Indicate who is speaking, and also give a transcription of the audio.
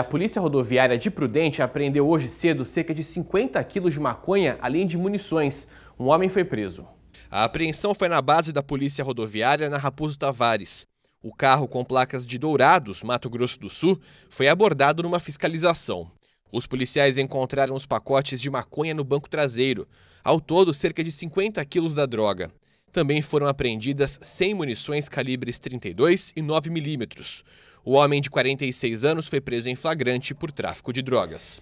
Speaker 1: A Polícia Rodoviária de Prudente apreendeu hoje cedo cerca de 50 quilos de maconha, além de munições. Um homem foi preso. A apreensão foi na base da Polícia Rodoviária na Raposo Tavares. O carro com placas de Dourados, Mato Grosso do Sul, foi abordado numa fiscalização. Os policiais encontraram os pacotes de maconha no banco traseiro, ao todo cerca de 50 quilos da droga. Também foram apreendidas 100 munições calibres 32 e 9 milímetros. O homem de 46 anos foi preso em flagrante por tráfico de drogas.